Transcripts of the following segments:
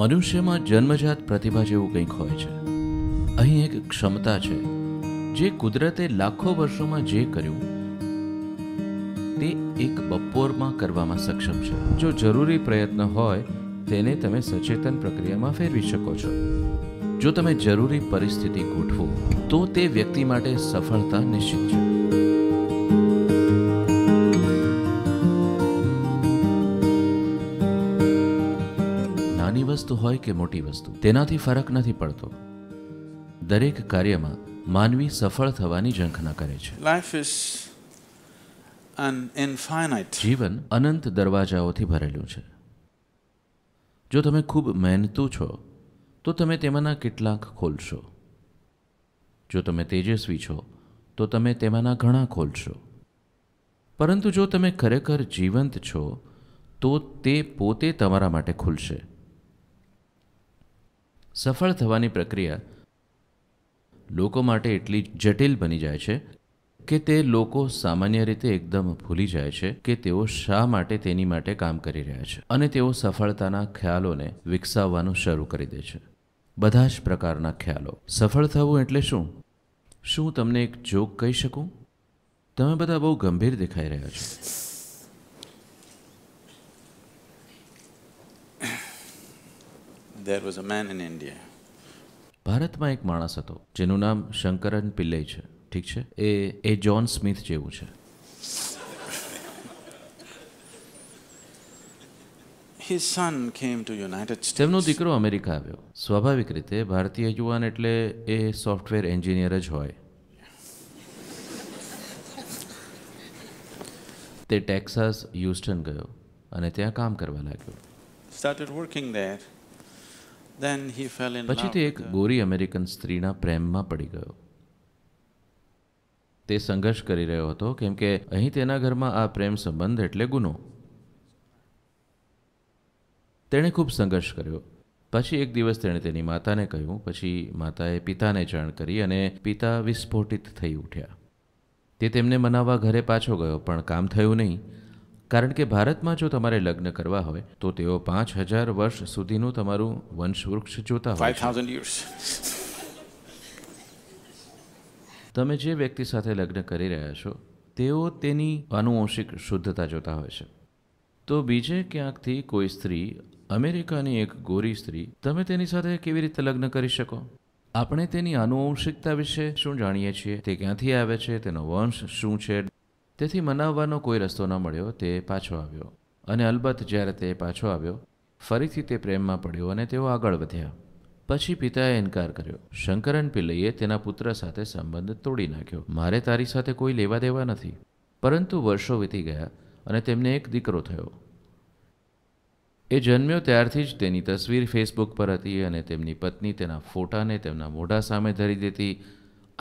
મનુષ્યમાં જન્મજાત પ્રતિભા જેવું કંઈક હોય છે અહીં એક ક્ષમતા છે જે કુદરતે લાખો વર્ષોમાં જે કર્યું તે એક બપોરમાં કરવામાં સક્ષમ છે જો જરૂરી પ્રયત્ન હોય તેને તમે સચેતન પ્રક્રિયામાં ફેરવી શકો છો જો તમે જરૂરી પરિસ્થિતિ ગોઠવો તો તે વ્યક્તિ માટે સફળતા નિશ્ચિત છે નાની વસ્તુ હોય કે મોટી વસ્તુ તેનાથી ફરક નથી પડતો દરેક કાર્યમાં માનવી સફળ થવાની ઝંખના કરે છે જીવન અનંત દરવાજાઓથી ભરેલું છે જો તમે ખૂબ મહેનતુ છો તો તમે તેમાંના કેટલાક ખોલશો જો તમે તેજસ્વી છો તો તમે તેમાંના ઘણા ખોલશો પરંતુ જો તમે ખરેખર જીવંત છો તો તે પોતે તમારા માટે ખુલશે સફળ થવાની પ્રક્રિયા લોકો માટે એટલી જટિલ બની જાય છે કે તે લોકો સામાન્ય રીતે એકદમ ભૂલી જાય છે કે તેઓ શા માટે તેની માટે કામ કરી રહ્યા છે અને તેઓ સફળતાના ખ્યાલોને વિકસાવવાનું શરૂ કરી દે છે બધા જ પ્રકારના ખ્યાલો સફળ થવું એટલે શું શું તમને એક જોક કહી શકું તમે બધા બહુ ગંભીર દેખાઈ રહ્યા છો there was a man in India. ભારતમાં એક માણસ હતો જેનું નામ શંકરન પિલ્લે છે ઠીક છે એ એ જ્હોન સ્મિથ જેવું છે his son came to United States. તેમનો દીકરો અમેરિકા આવ્યો સ્વાભાવિક રીતે ભારતીય યુવાન એટલે એ સોફ્ટવેર એન્જિનિયર જ હોય તે ટેક્સાસ હ્યુસ્ટન ગયો અને ત્યાં કામ કરવા લાગ્યો started working there પછી તે એક ગોરી અમેરિકન સ્ત્રીના પ્રેમમાં પડી ગયો તે સંઘર્ષ કરી રહ્યો હતો કેમ કે અહીં તેના ઘરમાં આ પ્રેમ સંબંધ એટલે ગુનો તેણે ખૂબ સંઘર્ષ કર્યો પછી એક દિવસ તેણે તેની માતાને કહ્યું પછી માતાએ પિતાને જાણ કરી અને પિતા વિસ્ફોટિત થઈ ઉઠ્યા તે તેમને મનાવવા ઘરે પાછો ગયો પણ કામ થયું નહીં કારણ કે ભારતમાં જો તમારે લગ્ન કરવા હોય તો તેઓ પાંચ હજાર વર્ષ સુધીનું તમારું વંશવૃક્ષ જોતા હોય તમે જે વ્યક્તિ સાથે લગ્ન કરી રહ્યા છો તેઓ તેની આનુવંશિક શુદ્ધતા જોતા હોય છે તો બીજે ક્યાંકથી કોઈ સ્ત્રી અમેરિકાની એક ગોરી સ્ત્રી તમે તેની સાથે કેવી રીતે લગ્ન કરી શકો આપણે તેની આનુવંશિકતા વિશે શું જાણીએ છીએ તે ક્યાંથી આવે છે તેનો વંશ શું છે તેથી મનાવવાનો કોઈ રસ્તો ન મળ્યો તે પાછો આવ્યો અને અલબત્ત જ્યારે તે પાછો આવ્યો ફરીથી તે પ્રેમમાં પડ્યો અને તેઓ આગળ વધ્યા પછી પિતાએ ઇનકાર કર્યો શંકરન પિલ્લઈએ તેના પુત્ર સાથે સંબંધ તોડી નાખ્યો મારે તારી સાથે કોઈ લેવા દેવા નથી પરંતુ વર્ષો વીતી ગયા અને તેમને એક દીકરો થયો એ જન્મ્યો ત્યારથી જ તેની તસવીર ફેસબુક પર હતી અને તેમની પત્ની તેના ફોટાને તેમના મોઢા સામે ધરી દેતી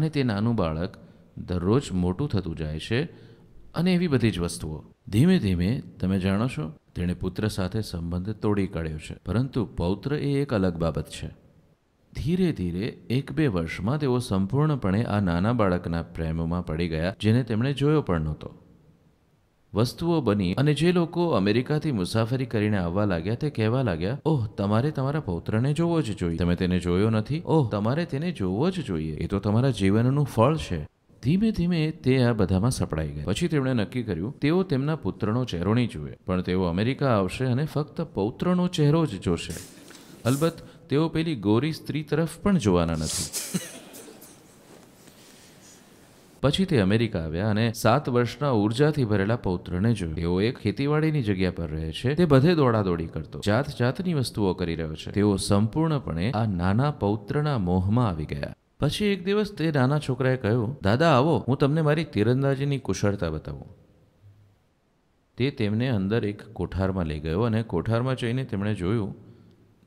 અને તે નાનું બાળક દરરોજ મોટું થતું જાય છે અને એવી બધી જ વસ્તુઓ ધીમે ધીમે તમે જાણો છો તેણે પુત્ર સાથે સંબંધ તોડી કાઢ્યો છે પરંતુ પૌત્ર એ એક અલગ બાબત છે ધીરે ધીરે એક બે વર્ષમાં તેઓ સંપૂર્ણપણે આ નાના બાળકના પ્રેમમાં પડી ગયા જેને તેમણે જોયો પણ નહોતો વસ્તુઓ બની અને જે લોકો અમેરિકાથી મુસાફરી કરીને આવવા લાગ્યા તે કહેવા લાગ્યા ઓહ તમારે તમારા પૌત્રને જોવો જ જોઈએ તમે તેને જોયો નથી ઓહ તમારે તેને જોવો જ જોઈએ એ તો તમારા જીવનનું ફળ છે ધીમે ધીમે તે આ બધામાં સપડાઈ ગયા પછી તેમણે નક્કી કર્યું તેઓ તેમના પુત્રનો ચહેરો નહીં જુએ પણ તેઓ અમેરિકા આવશે અને ફક્ત પૌત્રનો ચહેરો જ જોશે અલબત્ત તેઓ પેલી ગોરી સ્ત્રી તરફ પણ જોવાના નથી પછી તે અમેરિકા આવ્યા અને સાત વર્ષના ઉર્જાથી ભરેલા પૌત્રને જોયો તેઓ એક ખેતીવાડીની જગ્યા પર રહે છે તે બધે દોડાદોડી કરતો જાત જાતની વસ્તુઓ કરી રહ્યો છે તેઓ સંપૂર્ણપણે આ નાના પૌત્રના મોહમાં આવી ગયા પછી એક દિવસ તે નાના છોકરાએ કહ્યું દાદા આવો હું તમને મારી તીરંદાજીની કુશળતા બતાવું તે તેમને અંદર એક કોઠારમાં લઈ ગયો અને કોઠારમાં જઈને તેમણે જોયું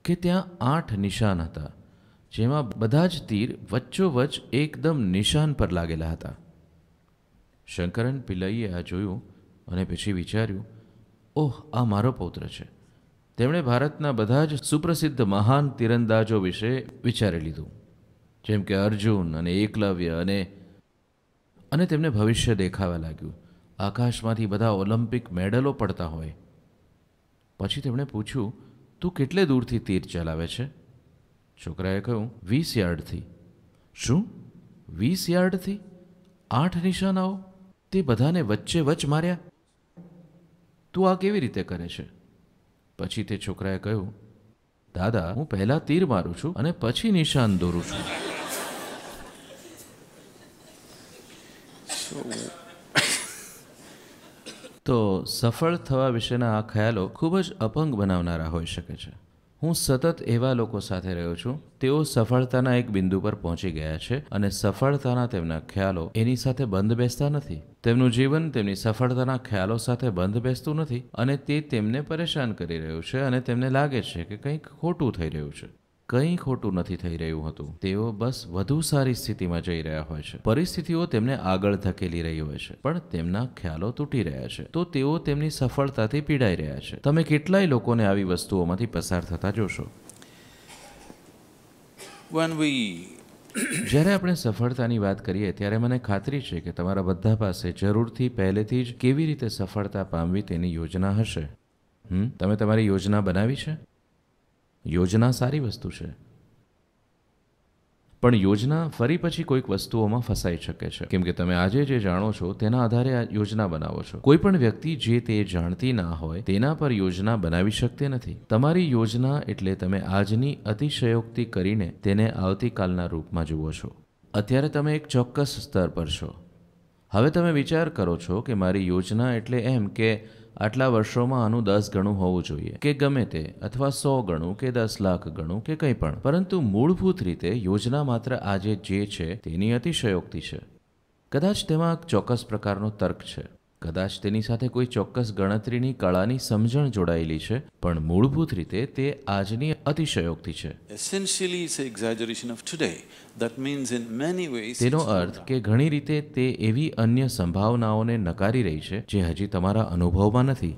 કે ત્યાં આઠ નિશાન હતા જેમાં બધા જ તીર વચ્ચોવચ્ચ એકદમ નિશાન પર લાગેલા હતા શંકરન પિલાઈએ આ જોયું અને પછી વિચાર્યું ઓહ આ મારો પૌત્ર છે તેમણે ભારતના બધા જ સુપ્રસિદ્ધ મહાન તીરંદાજો વિશે વિચારી લીધું જેમ કે અર્જુન અને એકલવ્ય અને અને તેમને ભવિષ્ય દેખાવા લાગ્યું આકાશમાંથી બધા ઓલિમ્પિક મેડલો પડતા હોય પછી તેમણે પૂછ્યું તું કેટલે દૂરથી તીર ચલાવે છે છોકરાએ કહ્યું વીસ યાર્ડથી શું વીસ યાર્ડથી આઠ નિશાનાઓ તે બધાને વચ્ચે વચ માર્યા તું આ કેવી રીતે કરે છે પછી તે છોકરાએ કહ્યું દાદા હું પહેલાં તીર મારું છું અને પછી નિશાન દોરું છું તો સફળ થવા વિશેના આ ખ્યાલો ખૂબ જ અપંગ બનાવનારા હોઈ શકે છે હું સતત એવા લોકો સાથે રહ્યો છું તેઓ સફળતાના એક બિંદુ પર પહોંચી ગયા છે અને સફળતાના તેમના ખ્યાલો એની સાથે બંધ બેસતા નથી તેમનું જીવન તેમની સફળતાના ખ્યાલો સાથે બંધ બેસતું નથી અને તે તેમને પરેશાન કરી રહ્યું છે અને તેમને લાગે છે કે કંઈક ખોટું થઈ રહ્યું છે કંઈ ખોટું નથી થઈ રહ્યું હતું તેઓ બસ વધુ સારી સ્થિતિમાં જઈ રહ્યા હોય છે પરિસ્થિતિઓ તેમને આગળ ધકેલી રહી હોય છે પણ તેમના ખ્યાલો તૂટી રહ્યા છે તો તેઓ તેમની સફળતાથી પીડાઈ રહ્યા છે તમે કેટલાય લોકોને આવી વસ્તુઓમાંથી પસાર થતા જોશો when we જ્યારે આપણે સફળતાની વાત કરીએ ત્યારે મને ખાતરી છે કે તમારા બધા પાસે જરૂરથી પહેલેથી જ કેવી રીતે સફળતા પામવી તેની યોજના હશે હમ તમે તમારી યોજના બનાવી છે યોજના સારી વસ્તુ છે પણ યોજના ફરી પછી કોઈક વસ્તુઓમાં ફસાઈ શકે છે કેમ કે તમે આજે જે જાણો છો તેના આધારે આ યોજના બનાવો છો કોઈ પણ વ્યક્તિ જે તે જાણતી ના હોય તેના પર યોજના બનાવી શકતી નથી તમારી યોજના એટલે તમે આજની અતિશયોક્તિ કરીને તેને આવતીકાલના રૂપમાં જુઓ છો અત્યારે તમે એક ચોક્કસ સ્તર પર છો હવે તમે વિચાર કરો છો કે મારી યોજના એટલે એમ કે આટલા વર્ષોમાં આનું દસ ગણું હોવું જોઈએ કે ગમે તે અથવા સો ગણું કે દસ લાખ ગણું કે કંઈ પણ પરંતુ મૂળભૂત રીતે યોજના માત્ર આજે જે છે તેની અતિશયોક્તિ છે કદાચ તેમાં ચોક્કસ પ્રકારનો તર્ક છે કદાચ તેની સાથે કોઈ ચોક્કસ ગણતરીની કળાની સમજણ જોડાયેલી છે પણ મૂળભૂત રીતે તે આજની અતિશયોક્તિ છે તેનો અર્થ કે ઘણી રીતે તે એવી અન્ય સંભાવનાઓને નકારી રહી છે જે હજી તમારા અનુભવમાં નથી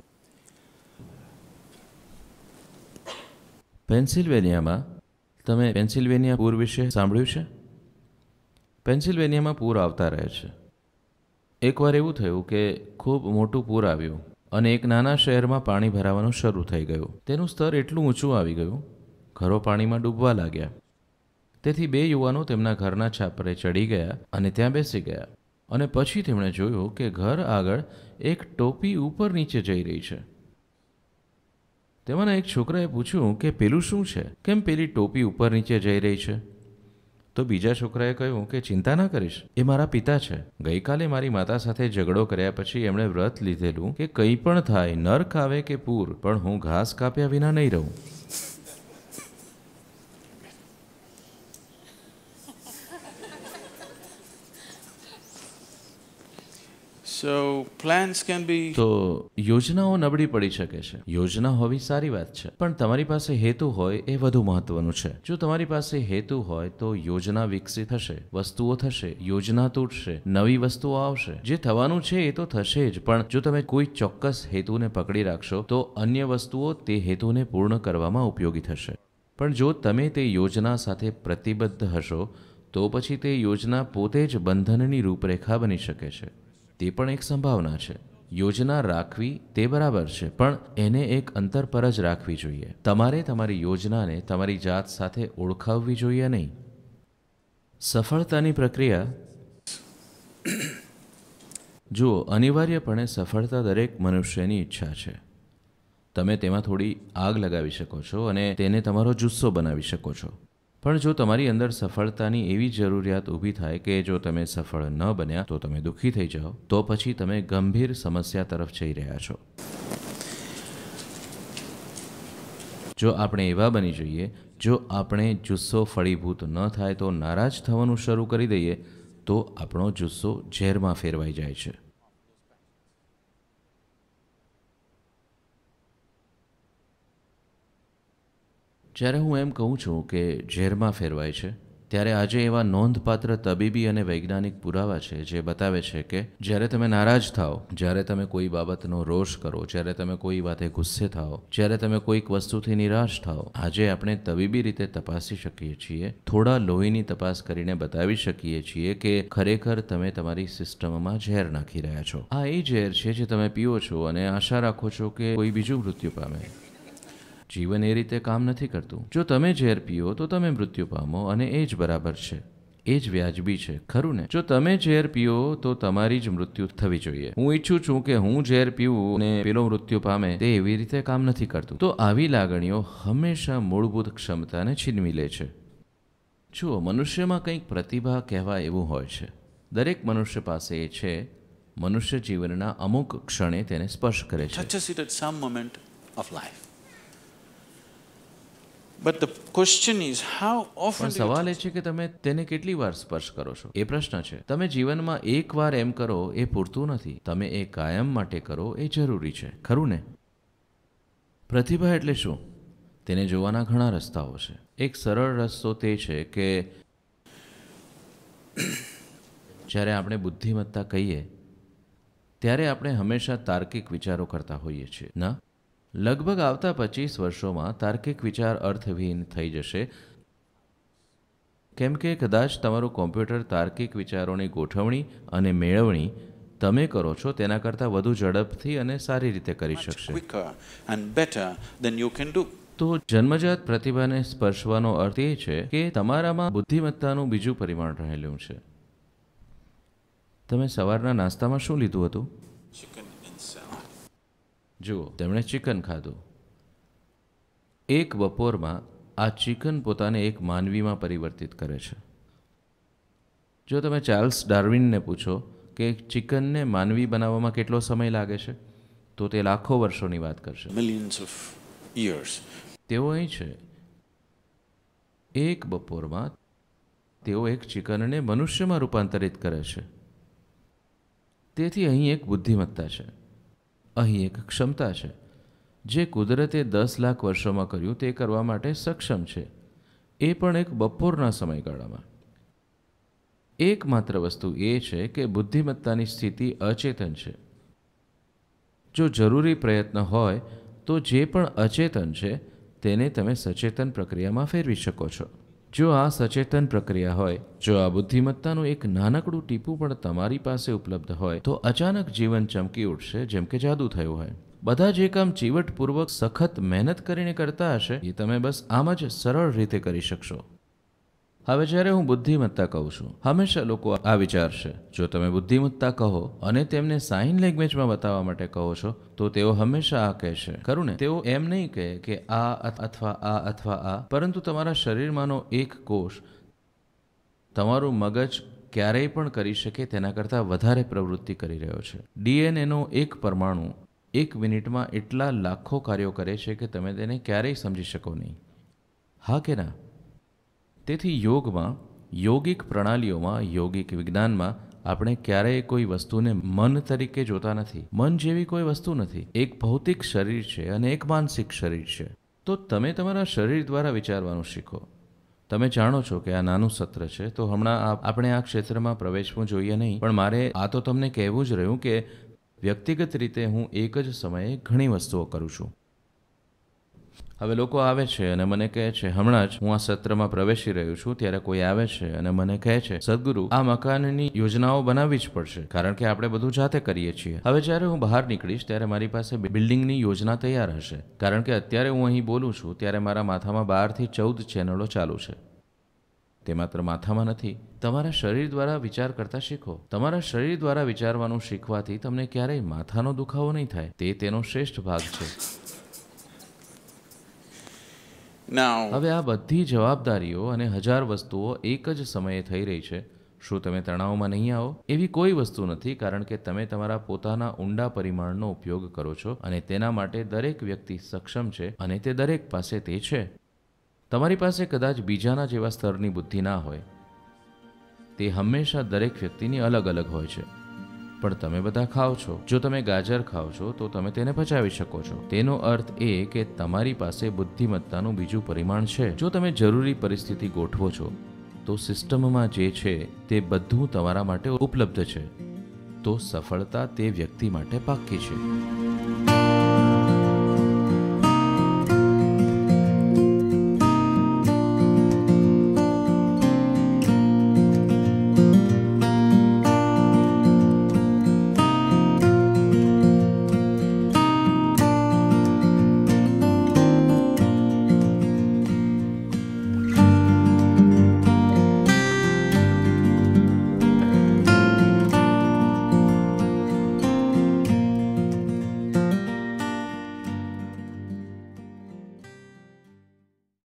પેન્સિલ્વેનિયામાં તમે પેન્સિલ્વેનિયા પૂર વિશે સાંભળ્યું છે પેન્સિલ્વેનિયામાં પૂર આવતા રહે છે એકવાર એવું થયું કે ખૂબ મોટું પૂર આવ્યું અને એક નાના શહેરમાં પાણી ભરાવાનું શરૂ થઈ ગયું તેનું સ્તર એટલું ઊંચું આવી ગયું ઘરો પાણીમાં ડૂબવા લાગ્યા તેથી બે યુવાનો તેમના ઘરના છાપરે ચડી ગયા અને ત્યાં બેસી ગયા અને પછી તેમણે જોયું કે ઘર આગળ એક ટોપી ઉપર નીચે જઈ રહી છે તેમાંના એક છોકરાએ પૂછ્યું કે પેલું શું છે કેમ પેલી ટોપી ઉપર નીચે જઈ રહી છે તો બીજા છોકરાએ કહ્યું કે ચિંતા ના કરીશ એ મારા પિતા છે ગઈકાલે મારી માતા સાથે ઝઘડો કર્યા પછી એમણે વ્રત લીધેલું કે કંઈ પણ થાય નર્ક આવે કે પૂર પણ હું ઘાસ કાપ્યા વિના નહીં રહું સો પ્લાન્સ કેન બી તો યોજનાઓ નબળી પડી શકે છે યોજના હોવી સારી વાત છે પણ તમારી પાસે હેતુ હોય એ વધુ મહત્વનું છે જો તમારી પાસે હેતુ હોય તો યોજના વિકસિત થશે વસ્તુઓ થશે યોજના તૂટશે નવી વસ્તુઓ આવશે જે થવાનું છે એ તો થશે જ પણ જો તમે કોઈ ચોક્કસ હેતુને પકડી રાખશો તો અન્ય વસ્તુઓ તે હેતુને પૂર્ણ કરવામાં ઉપયોગી થશે પણ જો તમે તે યોજના સાથે પ્રતિબદ્ધ હશો તો પછી તે યોજના પોતે જ બંધનની રૂપરેખા બની શકે છે તે પણ એક સંભાવના છે યોજના રાખવી તે બરાબર છે પણ એને એક અંતર પર જ રાખવી જોઈએ તમારે તમારી યોજનાને તમારી જાત સાથે ઓળખાવવી જોઈએ નહીં સફળતાની પ્રક્રિયા જુઓ અનિવાર્યપણે સફળતા દરેક મનુષ્યની ઈચ્છા છે તમે તેમાં થોડી આગ લગાવી શકો છો અને તેને તમારો જુસ્સો બનાવી શકો છો પણ જો તમારી અંદર સફળતાની એવી જરૂરિયાત ઊભી થાય કે જો તમે સફળ ન બન્યા તો તમે દુઃખી થઈ જાઓ તો પછી તમે ગંભીર સમસ્યા તરફ જઈ રહ્યા છો જો આપણે એવા બની જઈએ જો આપણે જુસ્સો ફળીભૂત ન થાય તો નારાજ થવાનું શરૂ કરી દઈએ તો આપણો જુસ્સો ઝેરમાં ફેરવાઈ જાય છે જ્યારે હું એમ કહું છું કે ઝેરમાં ફેરવાય છે ત્યારે આજે એવા નોંધપાત્ર તબીબી અને વૈજ્ઞાનિક પુરાવા છે જે બતાવે છે કે જ્યારે તમે નારાજ થાઓ જ્યારે તમે કોઈ બાબતનો રોષ કરો જ્યારે તમે કોઈ વાતે ગુસ્સે થાઓ જ્યારે તમે કોઈક વસ્તુથી નિરાશ થાઓ આજે આપણે તબીબી રીતે તપાસી શકીએ છીએ થોડા લોહીની તપાસ કરીને બતાવી શકીએ છીએ કે ખરેખર તમે તમારી સિસ્ટમમાં ઝેર નાખી રહ્યા છો આ એ ઝેર છે જે તમે પીઓ છો અને આશા રાખો છો કે કોઈ બીજું મૃત્યુ પામે જીવન એ રીતે કામ નથી કરતું જો તમે ઝેર પીઓ તો તમે મૃત્યુ પામો અને એ જ બરાબર છે એ જ વ્યાજબી છે ખરું ને જો તમે ઝેર પીઓ તો તમારી જ મૃત્યુ થવી જોઈએ હું ઈચ્છું છું કે હું ઝેર પીવું અને પેલો મૃત્યુ પામે તે એવી રીતે કામ નથી કરતું તો આવી લાગણીઓ હંમેશા મૂળભૂત ક્ષમતાને છીનવી લે છે જુઓ મનુષ્યમાં કંઈક પ્રતિભા કહેવા એવું હોય છે દરેક મનુષ્ય પાસે એ છે મનુષ્ય જીવનના અમુક ક્ષણે તેને સ્પર્શ કરે છે બટ પણ સવાલ એ છે કે તમે તેને કેટલી વાર સ્પર્શ કરો છો એ પ્રશ્ન છે તમે જીવનમાં એક વાર એમ કરો એ પૂરતું નથી તમે એ કાયમ માટે કરો એ જરૂરી છે ખરું ને પ્રતિભા એટલે શું તેને જોવાના ઘણા રસ્તાઓ છે એક સરળ રસ્તો તે છે કે જ્યારે આપણે બુદ્ધિમત્તા કહીએ ત્યારે આપણે હંમેશા તાર્કિક વિચારો કરતા હોઈએ છીએ ના લગભગ આવતા પચીસ વર્ષોમાં તાર્કિક વિચાર અર્થવિહીન થઈ જશે કેમ કે કદાચ તમારું કોમ્પ્યુટર તાર્કિક વિચારોની ગોઠવણી અને મેળવણી તમે કરો છો તેના કરતાં વધુ ઝડપથી અને સારી રીતે કરી શકશે તો જન્મજાત પ્રતિભાને સ્પર્શવાનો અર્થ એ છે કે તમારામાં બુદ્ધિમત્તાનું બીજું પરિમાણ રહેલું છે તમે સવારના નાસ્તામાં શું લીધું હતું જુઓ તેમણે ચિકન ખાધું એક બપોરમાં આ ચિકન પોતાને એક માનવીમાં પરિવર્તિત કરે છે જો તમે ચાર્લ્સ ડાર્વિનને પૂછો કે ચિકનને માનવી બનાવવામાં કેટલો સમય લાગે છે તો તે લાખો વર્ષોની વાત કરશે મિલિયન્સ ઓફ યર્સ તેઓ અહીં છે એક બપોરમાં તેઓ એક ચિકનને મનુષ્યમાં રૂપાંતરિત કરે છે તેથી અહીં એક બુદ્ધિમત્તા છે અહીં એક ક્ષમતા છે જે કુદરતે દસ લાખ વર્ષોમાં કર્યું તે કરવા માટે સક્ષમ છે એ પણ એક બપોરના સમયગાળામાં એકમાત્ર વસ્તુ એ છે કે બુદ્ધિમત્તાની સ્થિતિ અચેતન છે જો જરૂરી પ્રયત્ન હોય તો જે પણ અચેતન છે તેને તમે સચેતન પ્રક્રિયામાં ફેરવી શકો છો જો આ સચેતન પ્રક્રિયા હોય જો આ બુદ્ધિમત્તાનું એક નાનકડું ટીપું પણ તમારી પાસે ઉપલબ્ધ હોય તો અચાનક જીવન ચમકી ઉઠશે જેમ કે જાદુ થયું હોય બધા જે કામ ચીવટપૂર્વક સખત મહેનત કરીને કરતા હશે એ તમે બસ આમ જ સરળ રીતે કરી શકશો હવે જ્યારે હું બુદ્ધિમત્તા કહું છું હંમેશા લોકો આ વિચારશે જો તમે બુદ્ધિમત્તા કહો અને તેમને સાઇન લેંગ્વેજમાં બતાવવા માટે કહો છો તો તેઓ હંમેશા આ કહેશે ખરું ને તેઓ એમ નહીં કહે કે આ અથવા આ અથવા આ પરંતુ તમારા શરીરમાંનો એક કોષ તમારું મગજ ક્યારેય પણ કરી શકે તેના કરતાં વધારે પ્રવૃત્તિ કરી રહ્યો છે ડીએનએનો એક પરમાણુ એક મિનિટમાં એટલા લાખો કાર્યો કરે છે કે તમે તેને ક્યારેય સમજી શકો નહીં હા કે ના તેથી યોગમાં યોગિક પ્રણાલીઓમાં યોગિક વિજ્ઞાનમાં આપણે ક્યારેય કોઈ વસ્તુને મન તરીકે જોતા નથી મન જેવી કોઈ વસ્તુ નથી એક ભૌતિક શરીર છે અને એક માનસિક શરીર છે તો તમે તમારા શરીર દ્વારા વિચારવાનું શીખો તમે જાણો છો કે આ નાનું સત્ર છે તો હમણાં આપણે આ ક્ષેત્રમાં પ્રવેશવું જોઈએ નહીં પણ મારે આ તો તમને કહેવું જ રહ્યું કે વ્યક્તિગત રીતે હું એક જ સમયે ઘણી વસ્તુઓ કરું છું હવે લોકો આવે છે અને મને કહે છે હમણાં જ હું આ સત્રમાં પ્રવેશી રહ્યો છું ત્યારે કોઈ આવે છે અને મને કહે છે સદગુરુ આ મકાનની યોજનાઓ બનાવવી જ પડશે કારણ કે આપણે બધું જાતે કરીએ છીએ હવે જ્યારે હું બહાર નીકળીશ ત્યારે મારી પાસે બિલ્ડિંગની યોજના તૈયાર હશે કારણ કે અત્યારે હું અહીં બોલું છું ત્યારે મારા માથામાં બારથી ચૌદ ચેનલો ચાલુ છે તે માત્ર માથામાં નથી તમારા શરીર દ્વારા વિચાર કરતા શીખો તમારા શરીર દ્વારા વિચારવાનું શીખવાથી તમને ક્યારેય માથાનો દુખાવો નહીં થાય તે તેનો શ્રેષ્ઠ ભાગ છે હવે આ બધી જવાબદારીઓ અને હજાર વસ્તુઓ એક જ સમયે થઈ રહી છે શું તમે તણાવમાં નહીં આવો એવી કોઈ વસ્તુ નથી કારણ કે તમે તમારા પોતાના ઊંડા પરિમાણનો ઉપયોગ કરો છો અને તેના માટે દરેક વ્યક્તિ સક્ષમ છે અને તે દરેક પાસે તે છે તમારી પાસે કદાચ બીજાના જેવા સ્તરની બુદ્ધિ ના હોય તે હંમેશા દરેક વ્યક્તિની અલગ અલગ હોય છે પણ તમે બધા ખાઓ છો જો તમે ગાજર ખાઓ છો તો તમે તેને પચાવી શકો છો તેનો અર્થ એ કે તમારી પાસે બુદ્ધિમત્તાનું બીજું પરિમાણ છે જો તમે જરૂરી પરિસ્થિતિ ગોઠવો છો તો સિસ્ટમમાં જે છે તે બધું તમારા માટે ઉપલબ્ધ છે તો સફળતા તે વ્યક્તિ માટે પાક્કી છે